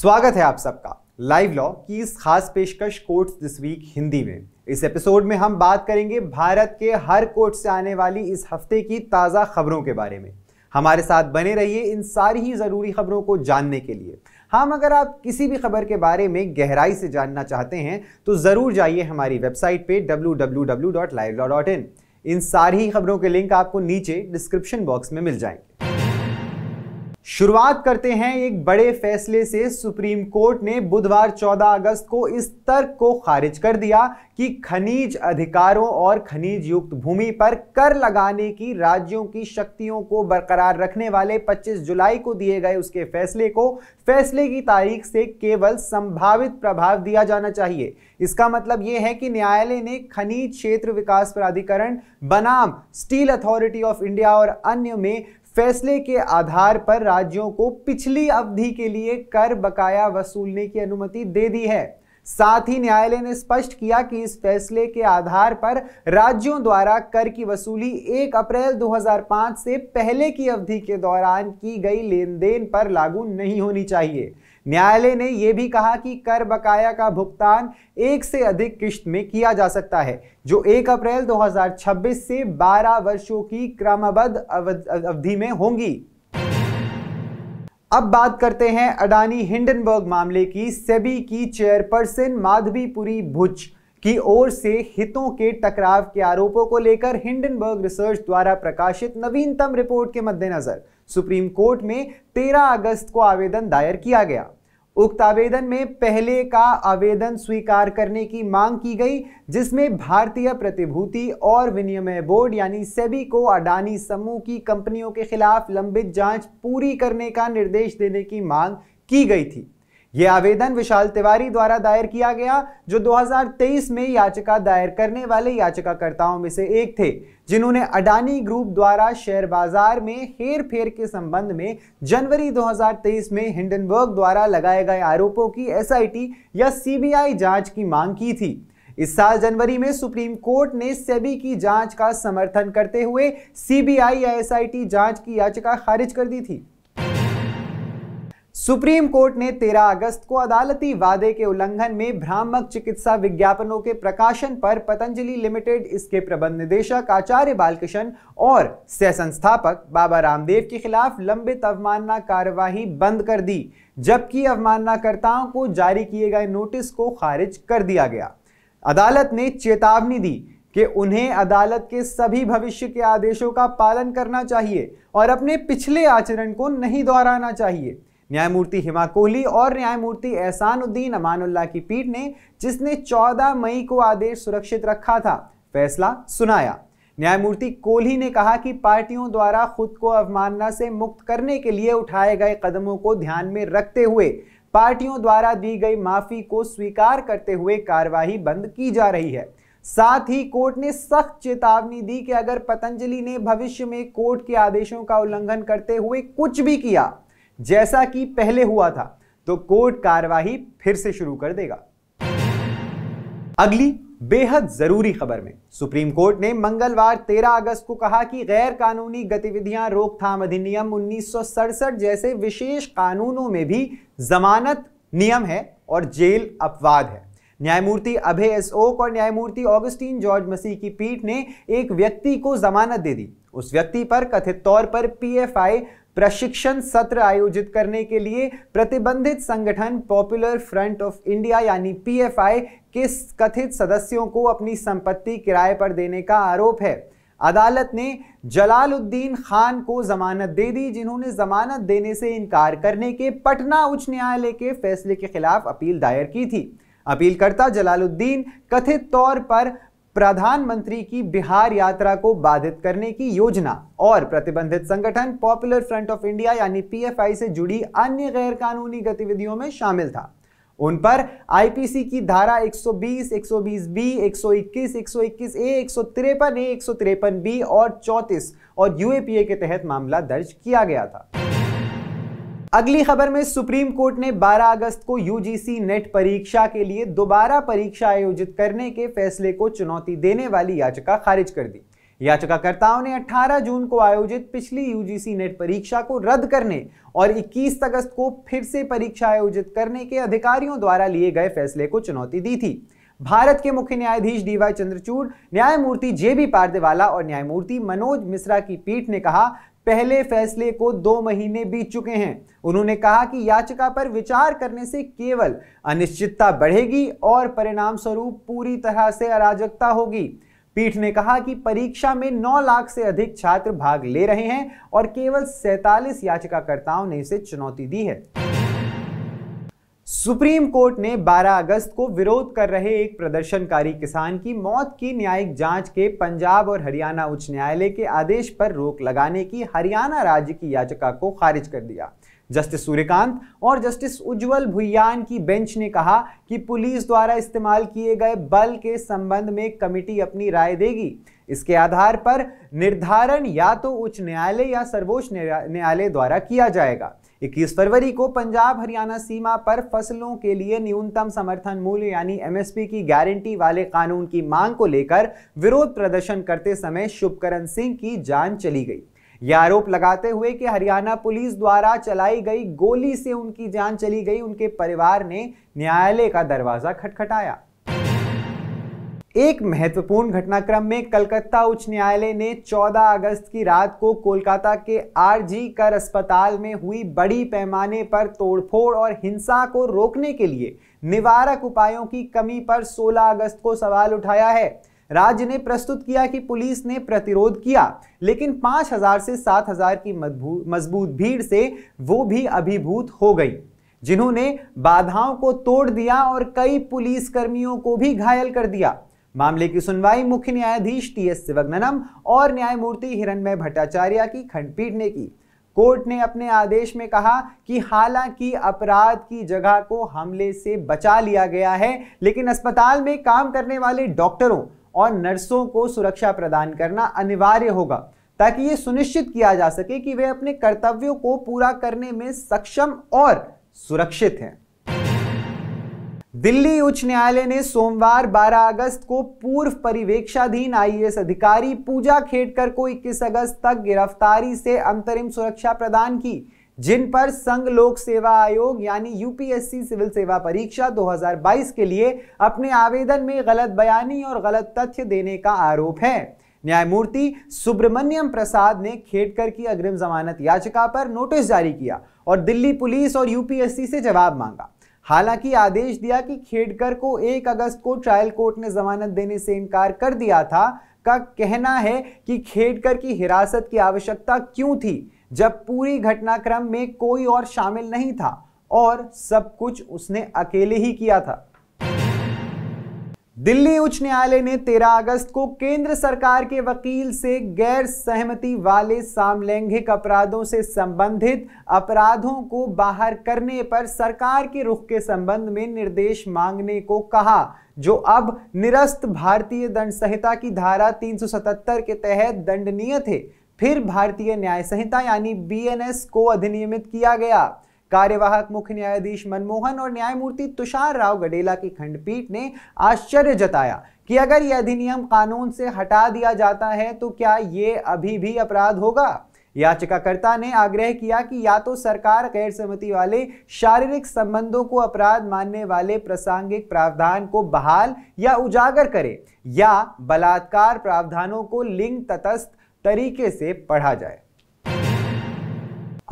स्वागत है आप सबका लाइव लॉ की इस खास पेशकश कोर्ट्स दिस वीक हिंदी में इस एपिसोड में हम बात करेंगे भारत के हर कोर्ट से आने वाली इस हफ्ते की ताज़ा खबरों के बारे में हमारे साथ बने रहिए इन सारी ही ज़रूरी खबरों को जानने के लिए हम अगर आप किसी भी खबर के बारे में गहराई से जानना चाहते हैं तो ज़रूर जाइए हमारी वेबसाइट पे www.livelawin इन सारी ही खबरों के लिंक आपको नीचे डिस्क्रिप्शन बॉक्स में मिल जाएंगे शुरुआत करते हैं एक बड़े फैसले से सुप्रीम कोर्ट ने बुधवार 14 अगस्त को इस तर्क को खारिज कर दिया कि खनिज अधिकारों और खनिज युक्त भूमि पर कर लगाने की राज्यों की शक्तियों को बरकरार रखने वाले 25 जुलाई को दिए गए उसके फैसले को फैसले की तारीख से केवल संभावित प्रभाव दिया जाना चाहिए इसका मतलब यह है कि न्यायालय ने खनिज क्षेत्र विकास प्राधिकरण बनाम स्टील अथॉरिटी ऑफ इंडिया और अन्य में फैसले के आधार पर राज्यों को पिछली अवधि के लिए कर बकाया वसूलने की अनुमति दे दी है साथ ही न्यायालय ने स्पष्ट किया कि इस फैसले के आधार पर राज्यों द्वारा कर की वसूली 1 अप्रैल 2005 से पहले की अवधि के दौरान की गई लेन देन पर लागू नहीं होनी चाहिए न्यायालय ने यह भी कहा कि कर बकाया का भुगतान एक से अधिक किश्त में किया जा सकता है जो 1 अप्रैल 2026 से 12 वर्षों की क्रमबद्ध अवधि में होंगी अब बात करते हैं अडानी हिंडनबर्ग मामले की सेबी की चेयरपर्सन माधवीपुरी भुज की ओर से हितों के टकराव के आरोपों को लेकर हिंडनबर्ग रिसर्च द्वारा प्रकाशित नवीनतम रिपोर्ट के मद्देनजर सुप्रीम कोर्ट में 13 अगस्त को आवेदन दायर किया गया उक्त आवेदन में पहले का आवेदन स्वीकार करने की मांग की गई जिसमें भारतीय प्रतिभूति और विनिमय बोर्ड यानी सेबी को अडानी समूह की कंपनियों के खिलाफ लंबित जांच पूरी करने का निर्देश देने की मांग की गई थी यह आवेदन विशाल तिवारी द्वारा दायर किया गया जो 2023 में याचिका दायर करने वाले याचिकाकर्ताओं में से एक थे जिन्होंने अडानी ग्रुप द्वारा शेयर बाजार में हेर फेर के संबंध में जनवरी 2023 में हिंडनबर्ग द्वारा लगाए गए आरोपों की एसआईटी या सीबीआई जांच की मांग की थी इस साल जनवरी में सुप्रीम कोर्ट ने सेबी e की जांच का समर्थन करते हुए सीबीआई या एसआईटी जांच की याचिका खारिज कर दी थी सुप्रीम कोर्ट ने 13 अगस्त को अदालती वादे के उल्लंघन में भ्रामक चिकित्सा विज्ञापनों के प्रकाशन पर पतंजलि लिमिटेड इसके प्रबंध निदेशक आचार्य बालकृष्ण और सह संस्थापक बाबा रामदेव के खिलाफ लंबित अवमानना कार्यवाही बंद कर दी जबकि अवमाननाकर्ताओं को जारी किए गए नोटिस को खारिज कर दिया गया अदालत ने चेतावनी दी कि उन्हें अदालत के सभी भविष्य के आदेशों का पालन करना चाहिए और अपने पिछले आचरण को नहीं दोहराना चाहिए न्यायमूर्ति हिमा कोहली और न्यायमूर्ति एहसानुद्दीन अमानुल्लाह की पीठ ने जिसने 14 मई को आदेश सुरक्षित रखा था फैसला सुनाया न्यायमूर्ति कोहली ने कहा कि पार्टियों द्वारा खुद को अवमानना से मुक्त करने के लिए उठाए गए कदमों को ध्यान में रखते हुए पार्टियों द्वारा दी गई माफी को स्वीकार करते हुए कार्यवाही बंद की जा रही है साथ ही कोर्ट ने सख्त चेतावनी दी कि अगर पतंजलि ने भविष्य में कोर्ट के आदेशों का उल्लंघन करते हुए कुछ भी किया जैसा कि पहले हुआ था तो कोर्ट कार्यवाही फिर से शुरू कर देगा अगली बेहद जरूरी खबर में सुप्रीम कोर्ट ने मंगलवार 13 अगस्त को कहा कि गैर कानूनी गतिविधियां रोकथाम अधिनियम उन्नीस जैसे विशेष कानूनों में भी जमानत नियम है और जेल अपवाद है न्यायमूर्ति अभय एस ओक और न्यायमूर्ति ऑगस्टीन जॉर्ज मसीह की पीठ ने एक व्यक्ति को जमानत दे दी उस व्यक्ति पर कथित तौर पर पीएफआई प्रशिक्षण सत्र आयोजित करने के लिए प्रतिबंधित संगठन पॉपुलर फ्रंट ऑफ इंडिया यानी पीएफआई के कथित सदस्यों को अपनी संपत्ति किराए पर देने का आरोप है अदालत ने जलालुद्दीन खान को जमानत दे दी जिन्होंने जमानत देने से इनकार करने के पटना उच्च न्यायालय के फैसले के खिलाफ अपील दायर की थी अपीलकर्ता जलालुद्दीन कथित तौर पर प्रधानमंत्री की बिहार यात्रा को बाधित करने की योजना और प्रतिबंधित संगठन पॉपुलर फ्रंट ऑफ इंडिया यानी पीएफआई से जुड़ी अन्य गैरकानूनी गतिविधियों में शामिल था उन पर आईपीसी की धारा 120, 120 बी 121, 121 ए एक सौ ए एक बी और 34 और यूएपीए के तहत मामला दर्ज किया गया था अगली खबर में सुप्रीम कोर्ट ने 12 अगस्त को यूजीसी नेट परीक्षा के लिए दोबारा परीक्षा आयोजित करने के फैसले को चुनौती देने वाली याचिका खारिज कर दी याचिकाकर्ताओं ने 18 जून को आयोजित पिछली यूजीसी नेट परीक्षा को रद्द करने और 21 अगस्त को फिर से परीक्षा आयोजित करने के अधिकारियों द्वारा लिए गए फैसले को चुनौती दी थी भारत के मुख्य न्यायाधीश डीवाई चंद्रचूड़ न्यायमूर्ति जे बी पारदेवाला और न्यायमूर्ति मनोज मिश्रा की पीठ ने कहा पहले फैसले को दो महीने बीत चुके हैं उन्होंने कहा कि याचिका पर विचार करने से केवल अनिश्चितता बढ़ेगी और परिणाम स्वरूप पूरी तरह से अराजकता होगी पीठ ने कहा कि परीक्षा में 9 लाख से अधिक छात्र भाग ले रहे हैं और केवल सैतालीस याचिकाकर्ताओं ने इसे चुनौती दी है सुप्रीम कोर्ट ने 12 अगस्त को विरोध कर रहे एक प्रदर्शनकारी किसान की मौत की न्यायिक जांच के पंजाब और हरियाणा उच्च न्यायालय के आदेश पर रोक लगाने की हरियाणा राज्य की याचिका को खारिज कर दिया जस्टिस सूर्यकांत और जस्टिस उज्जवल भुयान की बेंच ने कहा कि पुलिस द्वारा इस्तेमाल किए गए बल के संबंध में कमिटी अपनी राय देगी इसके आधार पर निर्धारण या तो उच्च न्यायालय या सर्वोच्च न्यायालय द्वारा किया जाएगा 21 फरवरी को पंजाब हरियाणा सीमा पर फसलों के लिए न्यूनतम समर्थन मूल्य यानी एमएसपी की गारंटी वाले कानून की मांग को लेकर विरोध प्रदर्शन करते समय शुभकरण सिंह की जान चली गई यह आरोप लगाते हुए कि हरियाणा पुलिस द्वारा चलाई गई गोली से उनकी जान चली गई उनके परिवार ने न्यायालय का दरवाजा खटखटाया एक महत्वपूर्ण घटनाक्रम में कलकत्ता उच्च न्यायालय ने 14 अगस्त की रात को कोलकाता के आरजी कर अस्पताल में हुई बड़ी पैमाने पर तोड़फोड़ और हिंसा को रोकने के लिए निवारक उपायों की कमी पर 16 अगस्त को सवाल उठाया है राज्य ने प्रस्तुत किया कि पुलिस ने प्रतिरोध किया लेकिन 5000 से 7000 की मजबूत भीड़ से वो भी अभिभूत हो गई जिन्होंने बाधाओं को तोड़ दिया और कई पुलिसकर्मियों को भी घायल कर दिया मामले की सुनवाई मुख्य न्यायाधीश टी एस शिवगनम और न्यायमूर्ति हिरणमय भट्टाचार्य की खंडपीठ ने की कोर्ट ने अपने आदेश में कहा कि हालांकि अपराध की जगह को हमले से बचा लिया गया है लेकिन अस्पताल में काम करने वाले डॉक्टरों और नर्सों को सुरक्षा प्रदान करना अनिवार्य होगा ताकि ये सुनिश्चित किया जा सके कि वे अपने कर्तव्यों को पूरा करने में सक्षम और सुरक्षित हैं दिल्ली उच्च न्यायालय ने सोमवार 12 अगस्त को पूर्व परिवेक्षाधीन आईएएस अधिकारी पूजा खेडकर को 21 अगस्त तक गिरफ्तारी से अंतरिम सुरक्षा प्रदान की जिन पर संघ लोक सेवा आयोग यानी यूपीएससी सिविल सेवा परीक्षा 2022 के लिए अपने आवेदन में गलत बयानी और गलत तथ्य देने का आरोप है न्यायमूर्ति सुब्रमण्यम प्रसाद ने खेडकर की अग्रिम जमानत याचिका पर नोटिस जारी किया और दिल्ली पुलिस और यूपीएससी से जवाब मांगा हालांकि आदेश दिया कि खेडकर को 1 अगस्त को ट्रायल कोर्ट ने जमानत देने से इनकार कर दिया था का कहना है कि खेडकर की हिरासत की आवश्यकता क्यों थी जब पूरी घटनाक्रम में कोई और शामिल नहीं था और सब कुछ उसने अकेले ही किया था दिल्ली उच्च न्यायालय ने 13 अगस्त को केंद्र सरकार के वकील से गैर सहमति वाले सामलैंगिक अपराधों से संबंधित अपराधों को बाहर करने पर सरकार के रुख के संबंध में निर्देश मांगने को कहा जो अब निरस्त भारतीय दंड संहिता की धारा 377 के तहत दंडनीय थे फिर भारतीय न्याय संहिता यानी बीएनएस को अधिनियमित किया गया कार्यवाहक मुख्य न्यायाधीश मनमोहन और न्यायमूर्ति तुषार राव गडेला की खंडपीठ ने आश्चर्य जताया कि अगर यह अधिनियम कानून से हटा दिया जाता है तो क्या ये अभी भी अपराध होगा याचिकाकर्ता ने आग्रह किया कि या तो सरकार गैर सहमति वाले शारीरिक संबंधों को अपराध मानने वाले प्रासंगिक प्रावधान को बहाल या उजागर करे या बलात्कार प्रावधानों को लिंग तटस्थ तरीके से पढ़ा जाए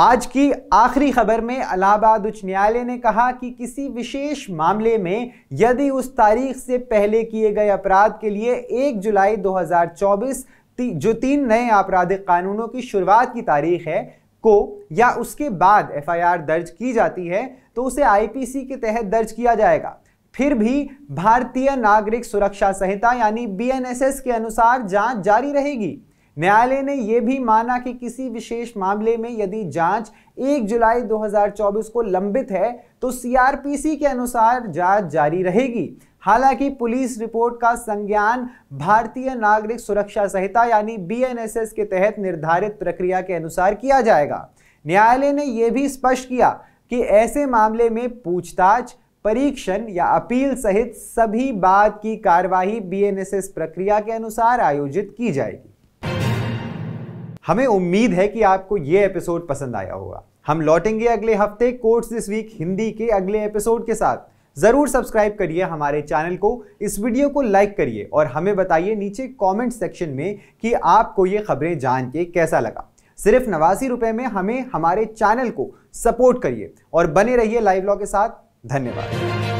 आज की आखिरी खबर में इलाहाबाद उच्च न्यायालय ने कहा कि किसी विशेष मामले में यदि उस तारीख से पहले किए गए अपराध के लिए 1 जुलाई 2024 जो तीन नए आपराधिक कानूनों की शुरुआत की तारीख है को या उसके बाद एफआईआर दर्ज की जाती है तो उसे आईपीसी के तहत दर्ज किया जाएगा फिर भी भारतीय नागरिक सुरक्षा संहिता यानी बीएनएसएस के अनुसार जांच जारी रहेगी न्यायालय ने यह भी माना कि किसी विशेष मामले में यदि जांच 1 जुलाई 2024 को लंबित है तो सीआरपीसी के अनुसार जांच जारी रहेगी हालांकि पुलिस रिपोर्ट का संज्ञान भारतीय नागरिक सुरक्षा संहिता यानी बीएनएसएस के तहत निर्धारित प्रक्रिया के अनुसार किया जाएगा न्यायालय ने यह भी स्पष्ट किया कि ऐसे मामले में पूछताछ परीक्षण या अपील सहित सभी बात की कार्यवाही बीएनएसएस प्रक्रिया के अनुसार आयोजित की जाएगी हमें उम्मीद है कि आपको ये एपिसोड पसंद आया होगा हम लौटेंगे अगले हफ्ते कोर्ट्स दिस वीक हिंदी के अगले एपिसोड के साथ ज़रूर सब्सक्राइब करिए हमारे चैनल को इस वीडियो को लाइक करिए और हमें बताइए नीचे कमेंट सेक्शन में कि आपको ये खबरें जान के कैसा लगा सिर्फ नवासी रुपये में हमें हमारे चैनल को सपोर्ट करिए और बने रहिए लाइव लॉ के साथ धन्यवाद